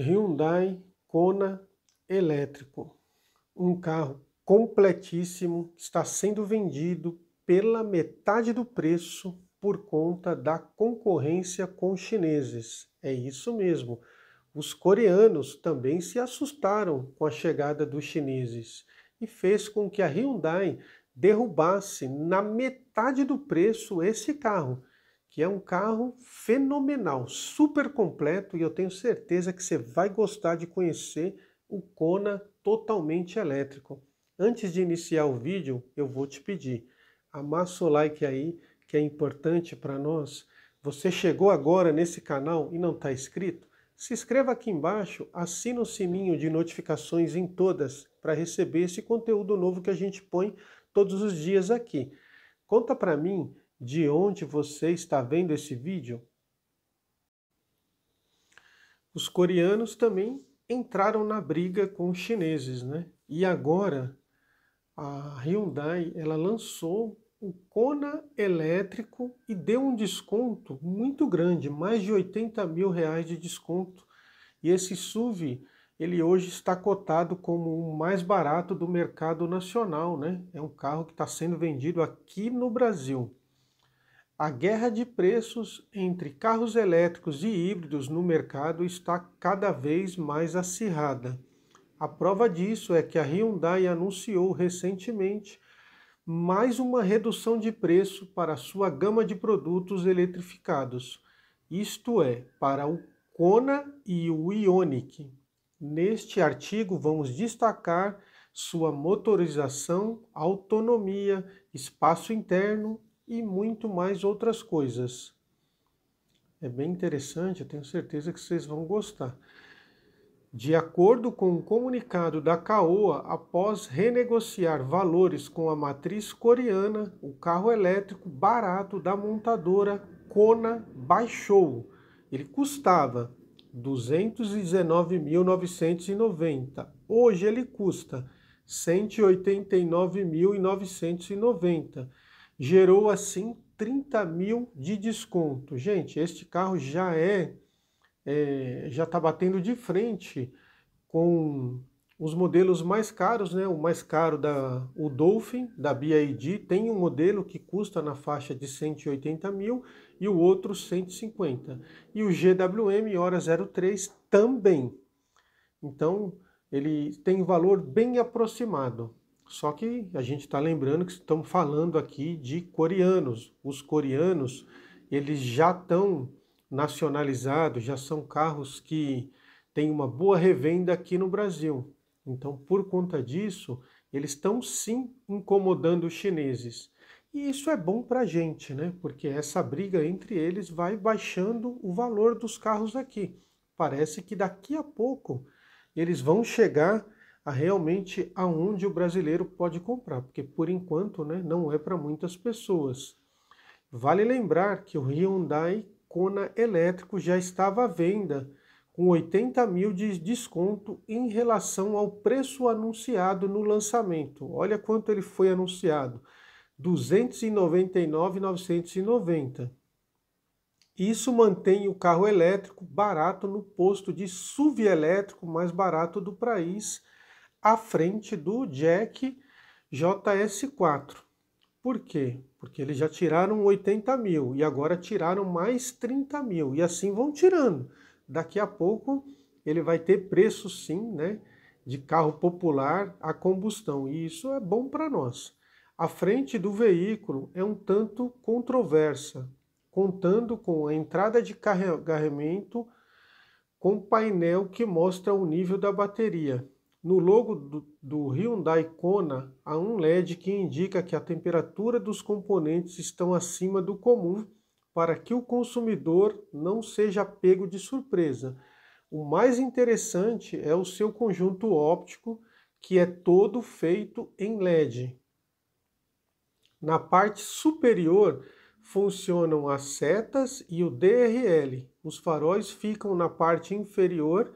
Hyundai Kona elétrico, um carro completíssimo que está sendo vendido pela metade do preço por conta da concorrência com os chineses. É isso mesmo. Os coreanos também se assustaram com a chegada dos chineses e fez com que a Hyundai derrubasse na metade do preço esse carro que é um carro fenomenal, super completo e eu tenho certeza que você vai gostar de conhecer o Kona totalmente elétrico. Antes de iniciar o vídeo, eu vou te pedir, amassa o like aí, que é importante para nós. Você chegou agora nesse canal e não está inscrito? Se inscreva aqui embaixo, assina o sininho de notificações em todas para receber esse conteúdo novo que a gente põe todos os dias aqui. Conta para mim de onde você está vendo esse vídeo? Os coreanos também entraram na briga com os chineses, né? E agora a Hyundai ela lançou o Kona elétrico e deu um desconto muito grande, mais de 80 mil reais de desconto. E esse SUV ele hoje está cotado como o mais barato do mercado nacional, né? É um carro que está sendo vendido aqui no Brasil. A guerra de preços entre carros elétricos e híbridos no mercado está cada vez mais acirrada. A prova disso é que a Hyundai anunciou recentemente mais uma redução de preço para sua gama de produtos eletrificados, isto é, para o Kona e o Ioniq. Neste artigo vamos destacar sua motorização, autonomia, espaço interno e muito mais outras coisas. É bem interessante, eu tenho certeza que vocês vão gostar. De acordo com o um comunicado da Caoa, após renegociar valores com a matriz coreana, o carro elétrico barato da montadora Kona baixou. Ele custava 219.990. Hoje ele custa 189.990 gerou assim 30 mil de desconto. Gente, este carro já é, é já está batendo de frente com os modelos mais caros, né? O mais caro da o Dolphin da BID tem um modelo que custa na faixa de 180 mil e o outro 150. E o GWM Hora 03 também. Então ele tem um valor bem aproximado. Só que a gente está lembrando que estamos falando aqui de coreanos. Os coreanos, eles já estão nacionalizados, já são carros que têm uma boa revenda aqui no Brasil. Então, por conta disso, eles estão sim incomodando os chineses. E isso é bom para a gente, né? Porque essa briga entre eles vai baixando o valor dos carros aqui. Parece que daqui a pouco eles vão chegar a realmente aonde o brasileiro pode comprar, porque por enquanto né, não é para muitas pessoas. Vale lembrar que o Hyundai Kona elétrico já estava à venda com 80 mil de desconto em relação ao preço anunciado no lançamento. Olha quanto ele foi anunciado: 299,990. Isso mantém o carro elétrico barato no posto de SUV elétrico mais barato do país à frente do Jack JS4. Por quê? Porque eles já tiraram 80 mil e agora tiraram mais 30 mil e assim vão tirando. Daqui a pouco ele vai ter preço sim, né? De carro popular a combustão e isso é bom para nós. A frente do veículo é um tanto controversa, contando com a entrada de carregamento com painel que mostra o nível da bateria, no logo do, do Hyundai Kona há um LED que indica que a temperatura dos componentes estão acima do comum para que o consumidor não seja pego de surpresa. O mais interessante é o seu conjunto óptico, que é todo feito em LED. Na parte superior funcionam as setas e o DRL. Os faróis ficam na parte inferior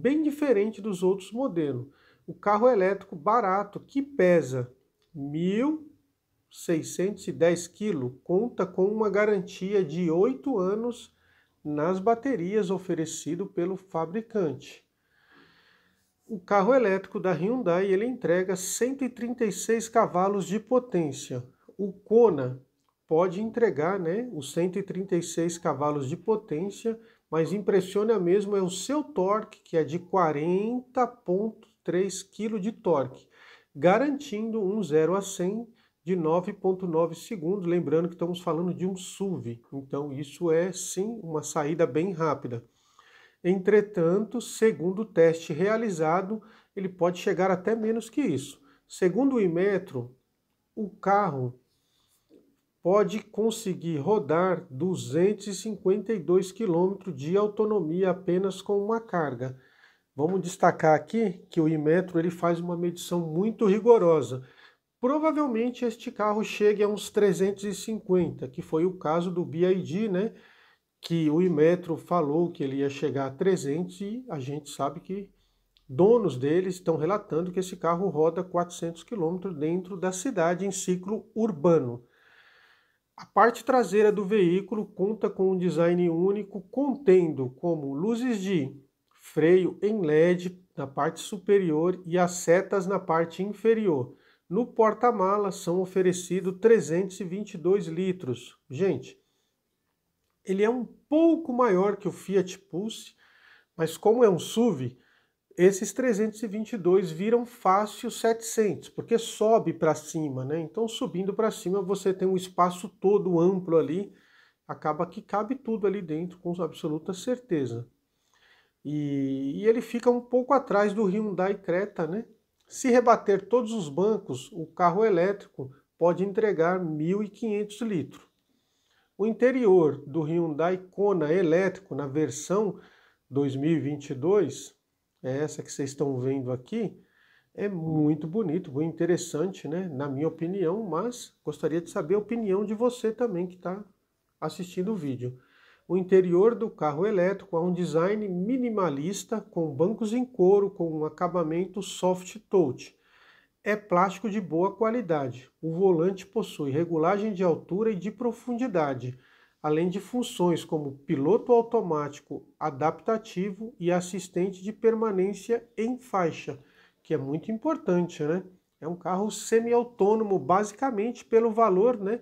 bem diferente dos outros modelos. O carro elétrico barato, que pesa 1.610 kg, conta com uma garantia de 8 anos nas baterias oferecido pelo fabricante. O carro elétrico da Hyundai ele entrega 136 cavalos de potência. O Kona pode entregar né, os 136 cavalos de potência mas impressiona mesmo é o seu torque, que é de 40.3 kg de torque, garantindo um 0 a 100 de 9.9 segundos, lembrando que estamos falando de um SUV, então isso é sim uma saída bem rápida. Entretanto, segundo o teste realizado, ele pode chegar até menos que isso. Segundo o Imetro, o carro pode conseguir rodar 252 km de autonomia apenas com uma carga. Vamos destacar aqui que o Imetro ele faz uma medição muito rigorosa. Provavelmente este carro chegue a uns 350, que foi o caso do BID, né? Que o Imetro falou que ele ia chegar a 300 e a gente sabe que donos deles estão relatando que esse carro roda 400 km dentro da cidade em ciclo urbano. A parte traseira do veículo conta com um design único, contendo como luzes de freio em LED na parte superior e as setas na parte inferior. No porta-malas são oferecidos 322 litros. Gente, ele é um pouco maior que o Fiat Pulse, mas como é um SUV, esses 322 viram fácil 700, porque sobe para cima, né? Então, subindo para cima, você tem um espaço todo amplo ali, acaba que cabe tudo ali dentro com absoluta certeza. E, e ele fica um pouco atrás do Hyundai Creta, né? Se rebater todos os bancos, o carro elétrico pode entregar 1.500 litros. O interior do Hyundai Kona elétrico na versão 2022 essa que vocês estão vendo aqui, é hum. muito bonito, muito interessante, né? Na minha opinião, mas gostaria de saber a opinião de você também que está assistindo o vídeo. O interior do carro elétrico é um design minimalista com bancos em couro com um acabamento soft touch. É plástico de boa qualidade. O volante possui regulagem de altura e de profundidade além de funções como piloto automático adaptativo e assistente de permanência em faixa, que é muito importante, né? É um carro semi-autônomo, basicamente pelo valor, né?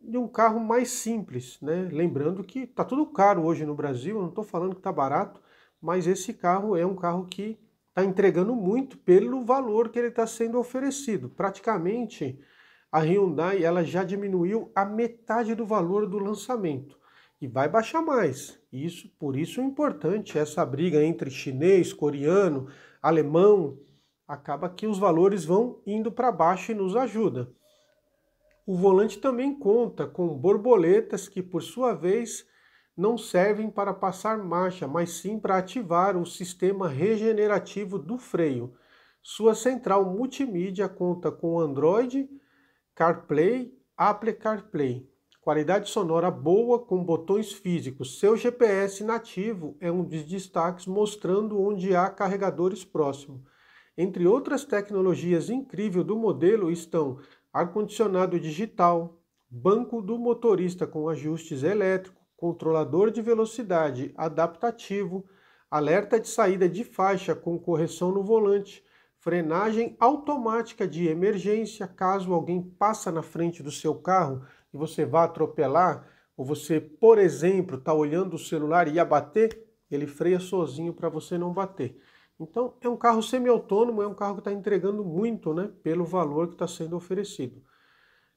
De um carro mais simples, né? Lembrando que tá tudo caro hoje no Brasil, não estou falando que tá barato, mas esse carro é um carro que tá entregando muito pelo valor que ele está sendo oferecido. Praticamente a Hyundai ela já diminuiu a metade do valor do lançamento e vai baixar mais. Isso, por isso é importante essa briga entre chinês, coreano, alemão, acaba que os valores vão indo para baixo e nos ajuda. O volante também conta com borboletas que por sua vez não servem para passar marcha, mas sim para ativar o sistema regenerativo do freio. Sua central multimídia conta com Android CarPlay, Apple CarPlay. Qualidade sonora boa com botões físicos. Seu GPS nativo é um dos destaques mostrando onde há carregadores próximo. Entre outras tecnologias incríveis do modelo estão ar-condicionado digital, banco do motorista com ajustes elétricos, controlador de velocidade adaptativo, alerta de saída de faixa com correção no volante, frenagem automática de emergência caso alguém passa na frente do seu carro e você vá atropelar, ou você, por exemplo, está olhando o celular e ia bater, ele freia sozinho para você não bater. Então, é um carro semi-autônomo, é um carro que está entregando muito né, pelo valor que está sendo oferecido.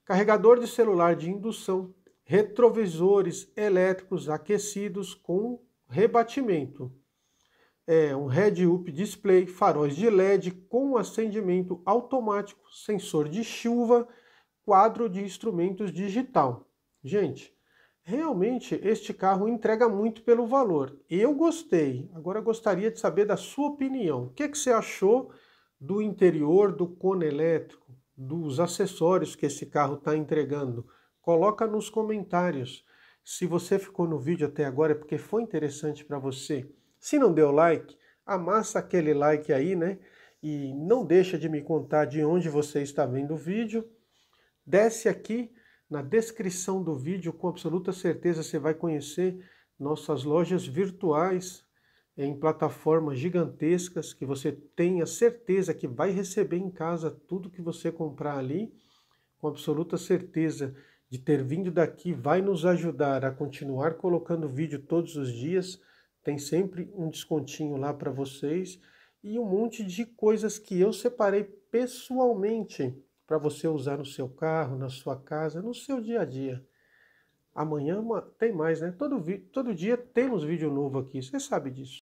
Carregador de celular de indução, retrovisores elétricos aquecidos com rebatimento é um head-up display, faróis de LED com acendimento automático, sensor de chuva, quadro de instrumentos digital. Gente, realmente este carro entrega muito pelo valor. Eu gostei. Agora gostaria de saber da sua opinião. O que, é que você achou do interior do cone elétrico, dos acessórios que esse carro está entregando? Coloca nos comentários. Se você ficou no vídeo até agora é porque foi interessante para você. Se não deu like, amassa aquele like aí, né? E não deixa de me contar de onde você está vendo o vídeo. Desce aqui na descrição do vídeo, com absoluta certeza você vai conhecer nossas lojas virtuais em plataformas gigantescas que você tenha certeza que vai receber em casa tudo que você comprar ali, com absoluta certeza de ter vindo daqui vai nos ajudar a continuar colocando vídeo todos os dias tem sempre um descontinho lá para vocês e um monte de coisas que eu separei pessoalmente para você usar no seu carro, na sua casa, no seu dia a dia. Amanhã tem mais, né? Todo, todo dia temos vídeo novo aqui, você sabe disso.